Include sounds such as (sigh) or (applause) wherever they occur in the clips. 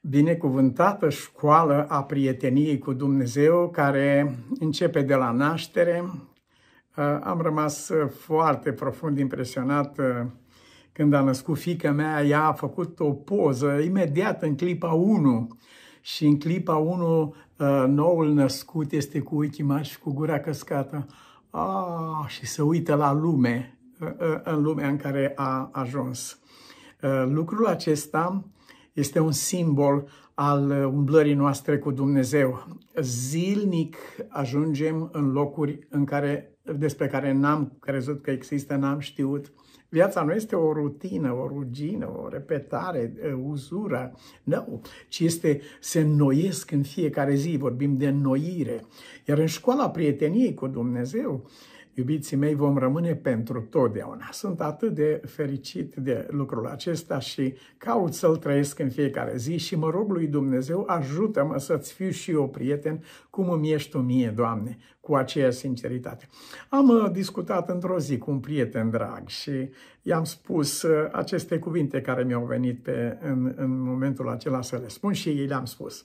binecuvântată școală a prieteniei cu Dumnezeu care începe de la naștere. Uh, am rămas uh, foarte profund impresionat uh, când a născut fica mea, ea a făcut o poză imediat în clipa 1 și în clipa 1 noul născut este cu ochii mari și cu gura căscată A, ah, și se uită la lume, în lumea în care a ajuns. Lucrul acesta este un simbol al uh, umblării noastre cu Dumnezeu. Zilnic ajungem în locuri în care, despre care n-am crezut că există, n-am știut. Viața nu este o rutină, o rugină, o repetare, uh, uzură, nu, ci este se înnoiesc în fiecare zi, vorbim de înnoire. Iar în școala prieteniei cu Dumnezeu, iubiții mei, vom rămâne pentru totdeauna. Sunt atât de fericit de lucrul acesta și caut să-l trăiesc în fiecare zi și mă rog lui Dumnezeu, ajută-mă să-ți fiu și eu prieten, cum îmi ești tu mie, Doamne, cu aceea sinceritate. Am uh, discutat într-o zi cu un prieten drag și i-am spus uh, aceste cuvinte care mi-au venit pe, în, în momentul acela să le spun și ei le-am spus.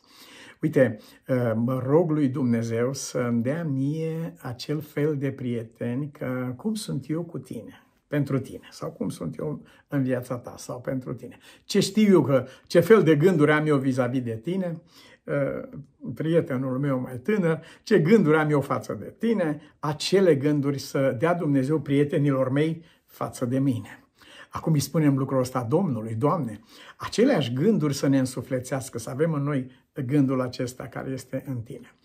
Uite, uh, mă rog lui Dumnezeu să îmi dea mie acel fel de prieteni că cum sunt eu cu tine pentru tine sau cum sunt eu în viața ta sau pentru tine. Ce știu eu că, ce fel de gânduri am eu vis-a-vis de tine, uh, prietenul meu mai tânăr, ce gânduri am eu față de tine, acele gânduri să dea Dumnezeu prietenilor mei față de mine. Acum îi spunem lucrul ăsta Domnului, Doamne, aceleași gânduri să ne însuflețească, să avem în noi gândul acesta care este în tine.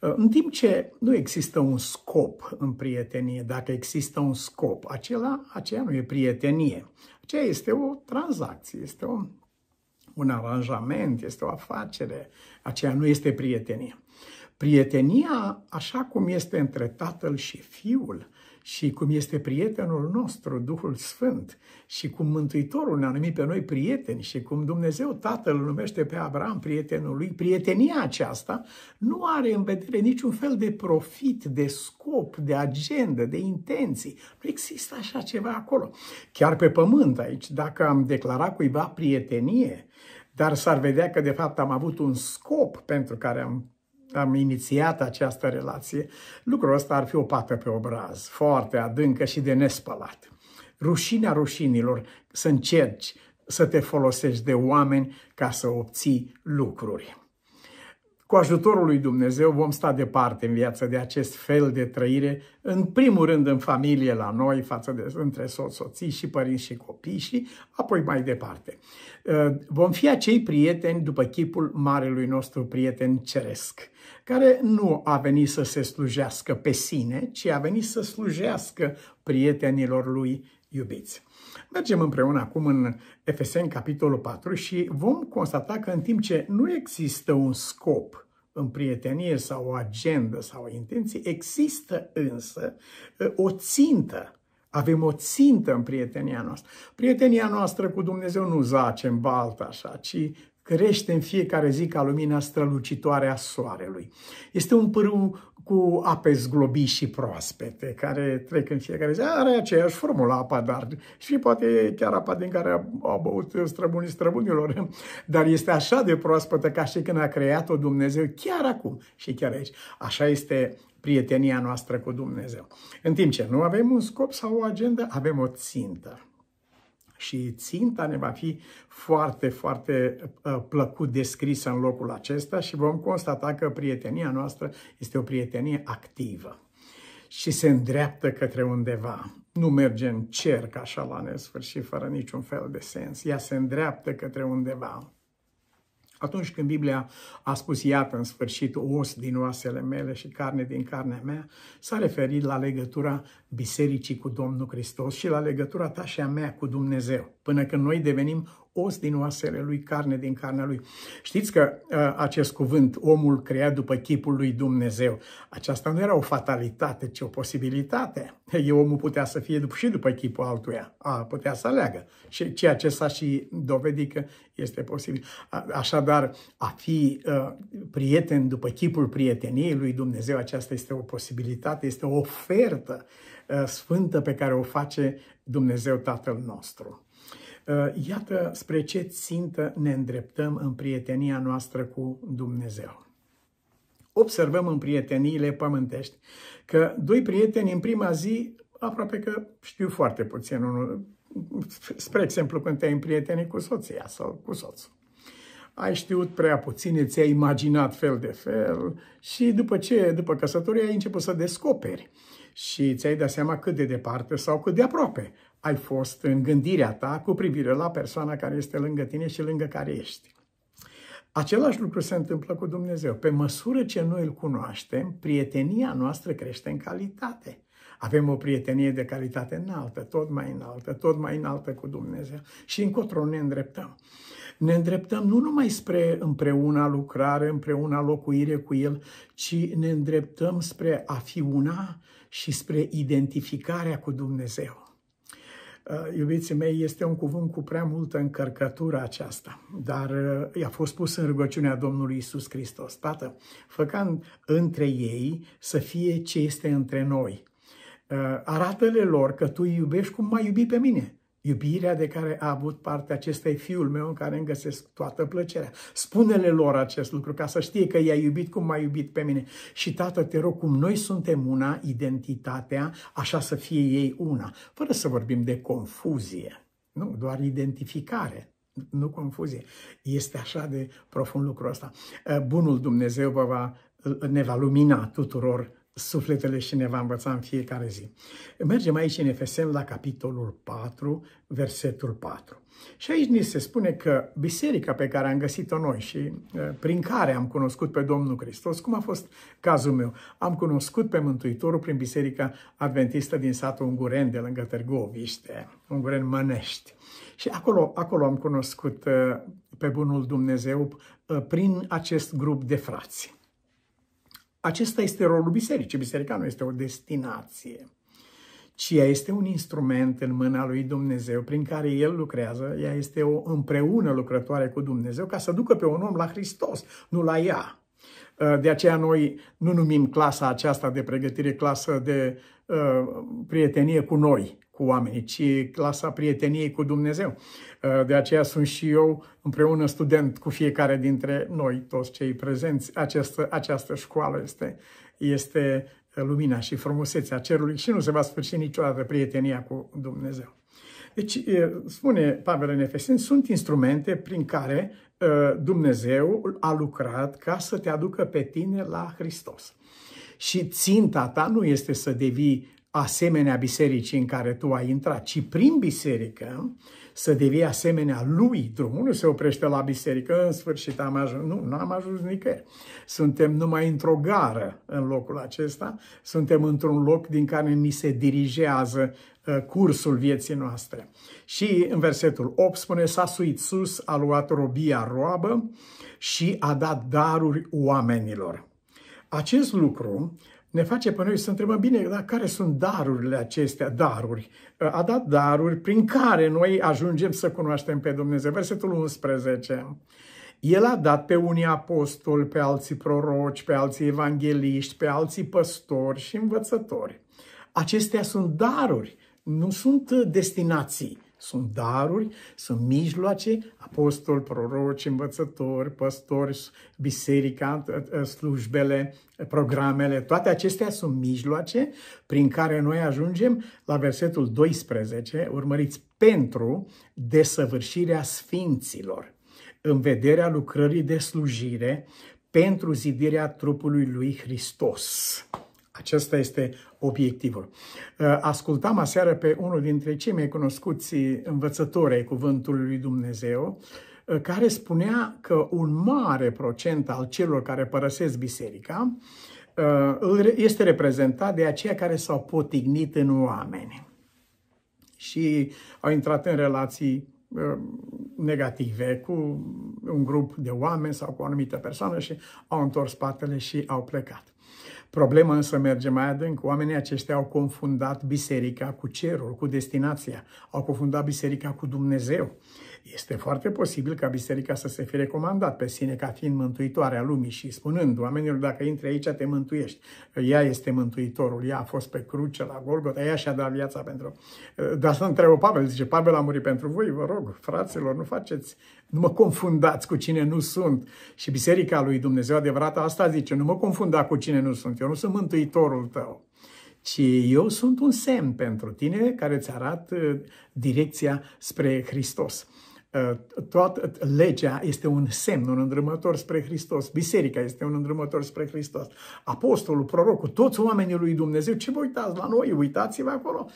Uh, în timp ce nu există un scop în prietenie, dacă există un scop, acela, aceea nu e prietenie. Aceea este o tranzacție, este o, un aranjament, este o afacere. Aceea nu este prietenie. Prietenia, așa cum este între tatăl și fiul, și cum este prietenul nostru, Duhul Sfânt, și cum Mântuitorul ne-a numit pe noi prieteni și cum Dumnezeu Tatăl numește pe Abraham prietenul lui, prietenia aceasta nu are în vedere niciun fel de profit, de scop, de agendă, de intenții. Nu există așa ceva acolo. Chiar pe pământ aici, dacă am declarat cuiva prietenie, dar s-ar vedea că de fapt am avut un scop pentru care am am inițiat această relație, lucrul ăsta ar fi o pată pe obraz, foarte adâncă și de nespălat. Rușinea rușinilor să încerci să te folosești de oameni ca să obții lucruri. Cu ajutorul lui Dumnezeu vom sta departe în viață de acest fel de trăire, în primul rând în familie la noi, față de, între soț, soții și părinți și copii și apoi mai departe. Uh, vom fi acei prieteni după chipul marelui nostru prieten ceresc, care nu a venit să se slujească pe sine, ci a venit să slujească prietenilor lui iubiți. Mergem împreună acum în Efeseni, capitolul 4 și vom constata că în timp ce nu există un scop în prietenie sau o agendă sau o intenție, există însă o țintă. Avem o țintă în prietenia noastră. Prietenia noastră cu Dumnezeu nu zace în baltă așa, ci crește în fiecare zi ca lumina strălucitoare a soarelui. Este un pârâu cu ape zglobii și proaspete care trec în fiecare zi. Are aceeași formulă apa, dar și poate chiar apa din care au băut străbunii străbunilor, (laughs) dar este așa de proaspătă ca și când a creat-o Dumnezeu chiar acum și chiar aici. Așa este prietenia noastră cu Dumnezeu. În timp ce nu avem un scop sau o agendă, avem o țintă și ținta ne va fi foarte, foarte ă, plăcut descrisă în locul acesta și vom constata că prietenia noastră este o prietenie activă și se îndreaptă către undeva. Nu merge în cerc așa la nesfârșit, fără niciun fel de sens. Ea se îndreaptă către undeva. Atunci când Biblia a spus, iată, în sfârșit, os din oasele mele și carne din carnea mea, s-a referit la legătura bisericii cu Domnul Hristos și la legătura ta și a mea cu Dumnezeu, până când noi devenim os din oasele lui, carne din carnea lui. Știți că uh, acest cuvânt, omul creat după chipul lui Dumnezeu, aceasta nu era o fatalitate, ci o posibilitate. E omul putea să fie după, și după chipul altuia, a, putea să aleagă. Și ceea ce s-a și dovedit că este posibil. Așadar, a fi uh, prieten după chipul prieteniei lui Dumnezeu, aceasta este o posibilitate, este o ofertă uh, sfântă pe care o face Dumnezeu Tatăl nostru. Eh, iată spre ce țintă ne îndreptăm în prietenia noastră cu Dumnezeu. Observăm în prieteniile pământești că doi prieteni în prima zi aproape că știu foarte puțin unul. Spre exemplu, când te-ai împrietenit cu soția sau cu soțul. Ai știut prea puțin. ți-ai imaginat fel de fel și după ce, după căsătorie, ai început să descoperi și ți-ai dat seama cât de departe sau cât de aproape ai fost în gândirea ta cu privire la persoana care este lângă tine și lângă care ești. Același lucru se întâmplă cu Dumnezeu. Pe măsură ce noi îl cunoaștem, prietenia noastră crește în calitate. Avem o prietenie de calitate înaltă, tot mai înaltă, tot mai înaltă cu Dumnezeu și încotro ne îndreptăm. Ne îndreptăm nu numai spre împreună lucrare, împreună locuire cu El, ci ne îndreptăm spre a fi una și spre identificarea cu Dumnezeu. Uh, iubiții mei, este un cuvânt cu prea multă încărcătură aceasta, dar uh, i-a fost pus în rugăciunea Domnului Isus Hristos. Tată, făcând între ei să fie ce este între noi. Uh, arată-le lor că tu îi iubești cum m-ai iubit pe mine iubirea de care a avut parte acesta fiul meu în care îmi găsesc toată plăcerea. Spune-le lor acest lucru ca să știe că i-a iubit cum m-a iubit pe mine. Și tată, te rog, cum noi suntem una, identitatea, așa să fie ei una, fără să vorbim de confuzie, nu, doar identificare nu confuzie. Este așa de profund lucrul ăsta. Bunul Dumnezeu vă va, ne va lumina tuturor sufletele și ne va învăța în fiecare zi. Mergem aici în Efesem la capitolul 4, versetul 4. Și aici ni se spune că biserica pe care am găsit-o noi și eh, prin care am cunoscut pe Domnul Hristos, cum a fost cazul meu, am cunoscut pe Mântuitorul prin biserica adventistă din satul Unguren de lângă Târgoviște, Unguren Mănești. Și acolo, acolo am cunoscut eh, pe bunul Dumnezeu eh, prin acest grup de frați. Acesta este rolul bisericii. Biserica nu este o destinație, ci ea este un instrument în mâna lui Dumnezeu prin care El lucrează. Ea este o împreună lucrătoare cu Dumnezeu ca să ducă pe un om la Hristos, nu la ea. Uh, de aceea noi nu numim clasa aceasta de pregătire clasă de uh, prietenie cu noi, cu oamenii, ci clasa prieteniei cu Dumnezeu. Uh, de aceea sunt și eu împreună student cu fiecare dintre noi, toți cei prezenți. Această, această școală este, este lumina și frumusețea cerului și nu se va sfârși niciodată prietenia cu Dumnezeu. Deci, uh, spune Pavel în Efeseni, sunt instrumente prin care uh, Dumnezeu a lucrat ca să te aducă pe tine la Hristos. Și ținta ta nu este să devii asemenea bisericii în care tu ai intrat, ci prin biserică să devii asemenea lui. Drumul nu se oprește la biserică, în sfârșit am ajuns. Nu, nu am ajuns nicăieri. Suntem numai într-o gară în locul acesta, suntem într-un loc din care ni se dirigează ă, cursul vieții noastre. Și în versetul 8 spune, s-a suit sus, a luat robia roabă și a dat daruri oamenilor. Acest lucru ne face pe noi să întrebăm bine, dar care sunt darurile acestea, daruri? A dat daruri prin care noi ajungem să cunoaștem pe Dumnezeu. Versetul 11. El a dat pe unii apostoli, pe alții proroci, pe alții evangeliști, pe alții păstori și învățători. Acestea sunt daruri, nu sunt destinații. Sunt daruri, sunt mijloace, apostoli, proroci, învățători, păstori, biserica, slujbele, programele, toate acestea sunt mijloace prin care noi ajungem la versetul 12, urmăriți pentru desăvârșirea sfinților în vederea lucrării de slujire pentru zidirea trupului lui Hristos. Acesta este obiectivul. Uh, ascultam aseară pe unul dintre cei mai cunoscuți învățători ai Cuvântului lui Dumnezeu, uh, care spunea că un mare procent al celor care părăsesc biserica uh, este reprezentat de aceia care s-au potignit în oameni și au intrat în relații negative cu un grup de oameni sau cu o anumită persoană și au întors spatele și au plecat. Problema însă merge mai adânc. Oamenii aceștia au confundat biserica cu cerul, cu destinația. Au confundat biserica cu Dumnezeu. Este foarte posibil ca biserica să se fi recomandat pe sine ca fiind mântuitoarea lumii și spunând oamenilor, dacă intri aici, te mântuiești. Ea este mântuitorul, ea a fost pe cruce la Golgota, ea și-a dat viața pentru... Dar să întrebă Pavel, zice, Pavel a murit pentru voi, vă rog, fraților, nu faceți, nu mă confundați cu cine nu sunt. Și biserica lui Dumnezeu adevărată asta zice, nu mă confunda cu cine nu sunt, eu nu sunt mântuitorul tău ci eu sunt un semn pentru tine care îți arată uh, direcția spre Hristos. Eh, toată legea este un semn, un îndrumător spre Hristos. Biserica este un îndrumător spre Hristos. Apostolul, prorocul, toți oamenii lui Dumnezeu, ce vă uitați la noi? Uitați-vă acolo.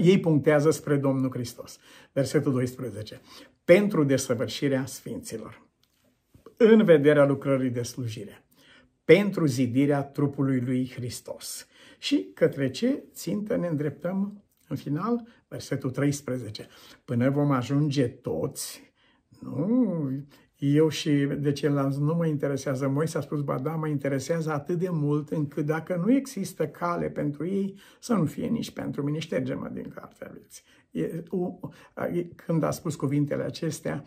ei punctează spre Domnul Hristos. Versetul 12. Pentru desăvârșirea sfinților. În vederea lucrării de slujire. Pentru zidirea trupului lui Hristos. Și către ce țintă ne îndreptăm în final, versetul 13. Până vom ajunge toți, nu, eu și de ceilalți nu mă interesează. Moise a spus, ba da, mă interesează atât de mult încât dacă nu există cale pentru ei, să nu fie nici pentru mine. Șterge-mă din cartea vieții. când a spus cuvintele acestea,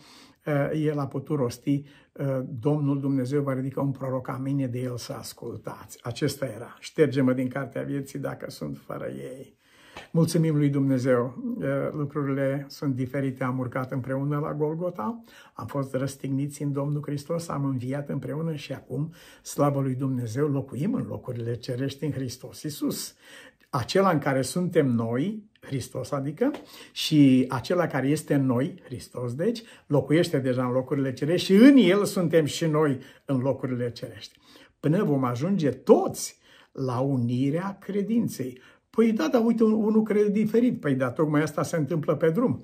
el a putut rosti, Domnul Dumnezeu va ridica un proroc a mine de el să ascultați. Acesta era, șterge-mă din cartea vieții dacă sunt fără ei. Mulțumim lui Dumnezeu, uh, lucrurile sunt diferite, am urcat împreună la Golgota, am fost răstigniți în Domnul Hristos, am înviat împreună și acum, slavă lui Dumnezeu, locuim în locurile cerești în Hristos Iisus. Acela în care suntem noi, Hristos adică, și acela care este în noi, Hristos deci, locuiește deja în locurile cerești și în el suntem și noi în locurile cerești. Până vom ajunge toți la unirea credinței, Păi da, dar uite, unul crede diferit. Păi da, tocmai asta se întâmplă pe drum.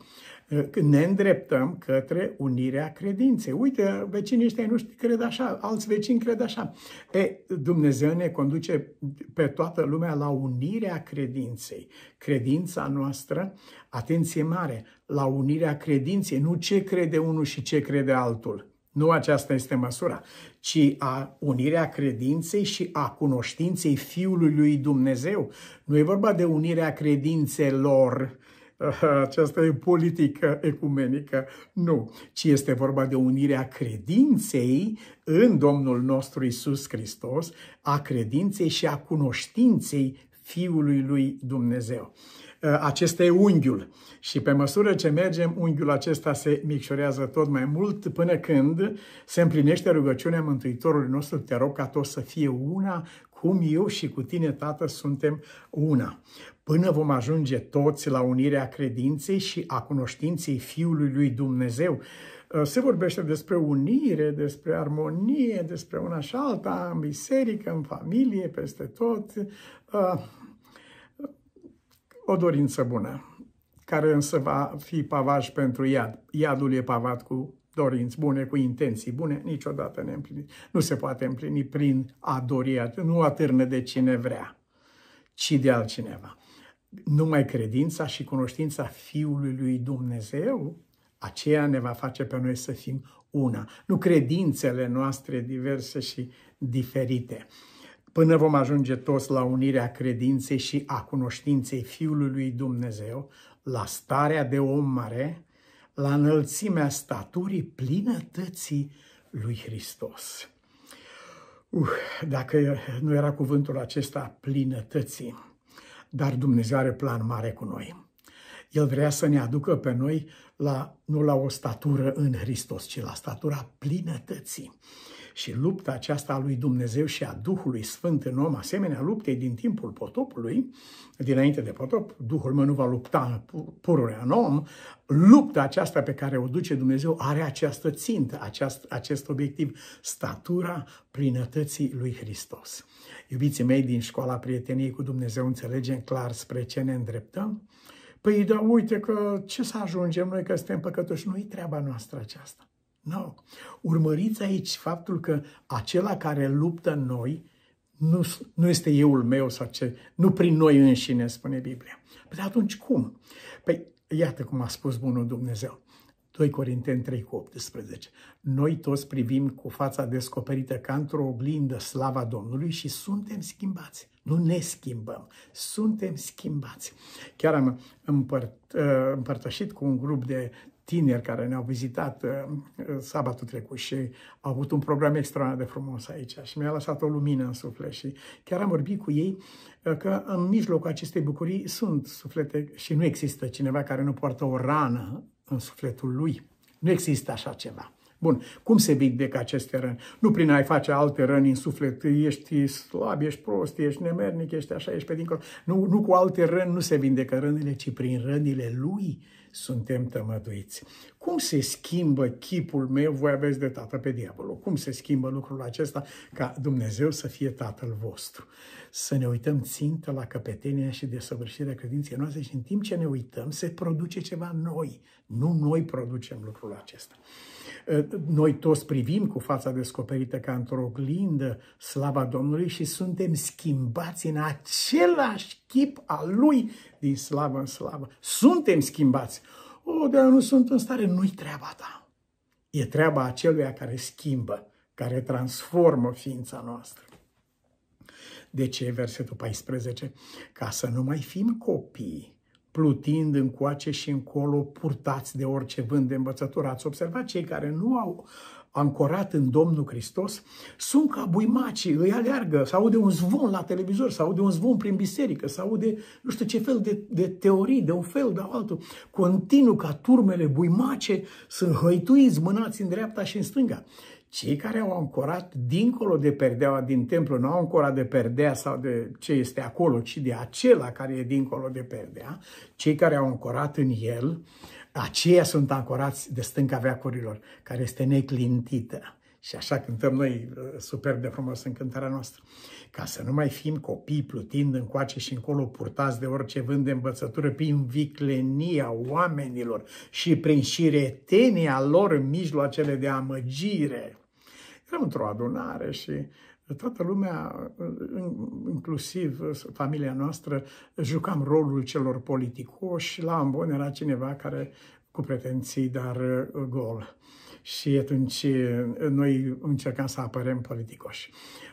Uh, ne îndreptăm către unirea credinței. Uite, vecinii ăștia știu, cred așa, alți vecini cred așa. E, Dumnezeu ne conduce pe toată lumea la unirea credinței. Credința noastră, atenție mare, la unirea credinței, nu ce crede unul și ce crede altul nu aceasta este măsura, ci a unirea credinței și a cunoștinței Fiului lui Dumnezeu. Nu e vorba de unirea credințelor, (laughs) aceasta e politică ecumenică, nu, ci este vorba de unirea credinței în Domnul nostru Isus Hristos, a credinței și a cunoștinței Fiului lui Dumnezeu. Uh, acesta e unghiul și pe măsură ce mergem, unghiul acesta se micșorează tot mai mult până când se împlinește rugăciunea Mântuitorului nostru, te rog ca tot să fie una, cum eu și cu tine, Tată, suntem una. Până vom ajunge toți la unirea credinței și a cunoștinței Fiului lui Dumnezeu, uh, se vorbește despre unire, despre armonie, despre una și alta, în biserică, în familie, peste tot. Uh, o dorință bună, care însă va fi pavaj pentru iad. Iadul e pavat cu dorinți bune, cu intenții bune, niciodată ne împlini. Nu se poate împlini prin a dori, nu atârnă de cine vrea, ci de altcineva. Numai credința și cunoștința Fiului lui Dumnezeu, aceea ne va face pe noi să fim una. Nu credințele noastre diverse și diferite până vom ajunge toți la unirea credinței și a cunoștinței Fiului lui Dumnezeu, la starea de om mare, la înălțimea staturii plinătății lui Hristos. Uh, dacă nu era cuvântul acesta plinătății, dar Dumnezeu are plan mare cu noi. El vrea să ne aducă pe noi la, nu la o statură în Hristos, ci la statura plinătății. Și lupta aceasta a lui Dumnezeu și a Duhului Sfânt în om, asemenea luptei din timpul potopului, dinainte de potop, Duhul meu nu va lupta pururea în om, lupta aceasta pe care o duce Dumnezeu are această țintă, aceast, acest obiectiv, statura plinătății lui Hristos. Iubiții mei din școala prieteniei cu Dumnezeu, înțelegem clar spre ce ne îndreptăm? Păi, da, uite că ce să ajungem noi că suntem păcătoși, nu-i treaba noastră aceasta. Nu. Urmăriți aici faptul că acela care luptă în noi nu, nu este euul meu sau ce, nu prin noi înșine, spune Biblia. Păi atunci cum? Păi iată cum a spus Bunul Dumnezeu. 2 Corinteni 3 cu 18. Noi toți privim cu fața descoperită ca într-o oglindă slava Domnului și suntem schimbați. Nu ne schimbăm, suntem schimbați. Chiar am împărt, ă, împărtășit cu un grup de tineri care ne-au vizitat uh, uh, sabatul trecut și au avut un program extraordinar de frumos aici și mi-a lăsat o lumină în suflet și chiar am vorbit cu ei uh, că în mijlocul acestei bucurii sunt suflete și nu există cineva care nu poartă o rană în sufletul lui. Nu există așa ceva. Bun, cum se vindecă aceste răni? Nu prin a-i face alte răni în suflet, ești slab, ești prost, ești nemernic, ești așa, ești pe dincolo. Nu, nu cu alte răni nu se vindecă rănile, ci prin rănile lui suntem tămăduiți. Cum se schimbă chipul meu, voi aveți de tată pe diavolul. Cum se schimbă lucrul acesta ca Dumnezeu să fie tatăl vostru? să ne uităm țintă la căpetenia și desăvârșirea credinței noastre și în timp ce ne uităm se produce ceva noi. Nu noi producem lucrul acesta. Noi toți privim cu fața descoperită ca într-o oglindă slava Domnului și suntem schimbați în același chip al Lui din slavă în slavă. Suntem schimbați. O, dar nu sunt în stare, nu-i treaba ta. E treaba aceluia care schimbă, care transformă ființa noastră. De ce versetul 14? Ca să nu mai fim copii plutind încoace și încolo, purtați de orice vânt de învățătură. Ați observat cei care nu au ancorat în Domnul Hristos, sunt ca buimacii, îi aleargă, se aude un zvon la televizor, se aude un zvon prin biserică, se aude nu știu ce fel de, de teorii, de un fel, de altul. Continu ca turmele buimace sunt hăituiți, mânați în dreapta și în stânga. Cei care au ancorat dincolo de perdeaua din templu, nu au ancorat de perdea sau de ce este acolo, ci de acela care e dincolo de perdea, cei care au ancorat în el, aceia sunt ancorați de stânca veacurilor, care este neclintită. Și așa cântăm noi uh, superb de frumos în cântarea noastră ca să nu mai fim copii plutind încoace și încolo purtați de orice vânt de învățătură prin viclenia oamenilor și prin șiretenia lor în mijloacele de amăgire. Eram într-o adunare și toată lumea, inclusiv familia noastră, jucam rolul celor politicoși. La ambon era cineva care cu pretenții, dar uh, gol și atunci noi încercam să apărăm politicoși.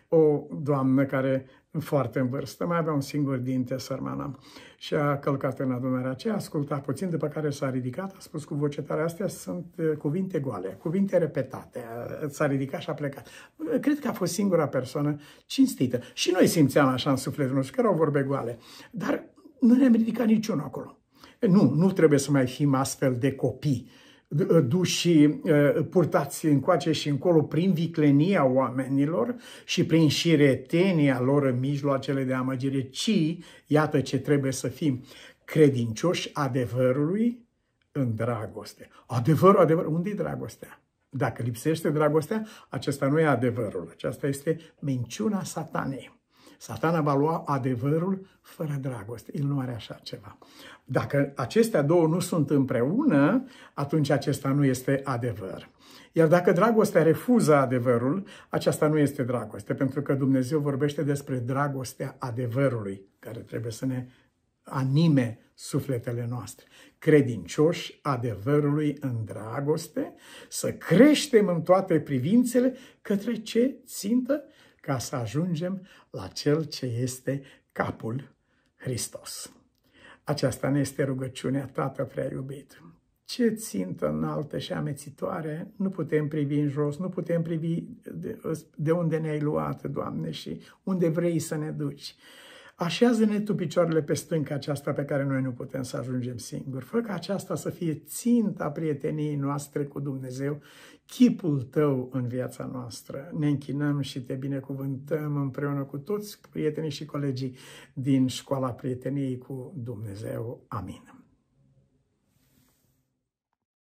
O doamnă care foarte în vârstă, mai avea un singur dinte sărmana și a călcat în adunarea aceea, asculta puțin, după care s-a ridicat, a spus cu voce tare, astea sunt cuvinte goale, cuvinte repetate, s-a ridicat și a plecat. Cred că a fost singura persoană cinstită. Și noi simțeam așa în sufletul nostru că erau vorbe goale, dar nu ne-am ridicat niciunul acolo. Nu, nu trebuie să mai fim astfel de copii Ă, duși ă, purtați încoace și încolo prin viclenia oamenilor și prin șiretenia lor în mijloacele de amăgire, ci iată ce trebuie să fim credincioși adevărului în dragoste. Adevărul, adevărul, unde e dragostea? Dacă lipsește dragostea, acesta nu e adevărul, aceasta este minciuna satanei. Satana va lua adevărul fără dragoste. El nu are așa ceva. Dacă acestea două nu sunt împreună, atunci acesta nu este adevăr. Iar dacă dragostea refuză adevărul, aceasta nu este dragoste, pentru că Dumnezeu vorbește despre dragostea adevărului, care trebuie să ne anime sufletele noastre. Credincioși adevărului în dragoste, să creștem în toate privințele către ce țintă ca să ajungem la Cel ce este capul Hristos. Aceasta ne este rugăciunea Tată prea iubit. Ce țintă înaltă și amețitoare, nu putem privi în jos, nu putem privi de unde ne-ai luat, Doamne, și unde vrei să ne duci. Așează-ne tu picioarele pe stânca aceasta pe care noi nu putem să ajungem singuri. Fă ca aceasta să fie ținta prieteniei noastre cu Dumnezeu, chipul tău în viața noastră. Ne închinăm și te binecuvântăm împreună cu toți prietenii și colegii din școala prieteniei cu Dumnezeu. Amin.